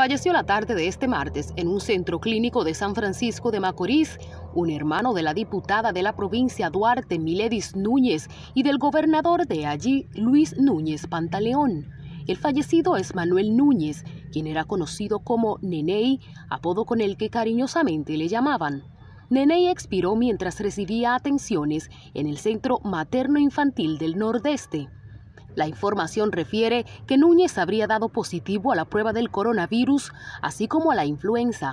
falleció la tarde de este martes en un centro clínico de San Francisco de Macorís, un hermano de la diputada de la provincia Duarte, Miledis Núñez, y del gobernador de allí, Luis Núñez Pantaleón. El fallecido es Manuel Núñez, quien era conocido como Nenei, apodo con el que cariñosamente le llamaban. Nenei expiró mientras recibía atenciones en el Centro Materno Infantil del Nordeste. La información refiere que Núñez habría dado positivo a la prueba del coronavirus, así como a la influenza.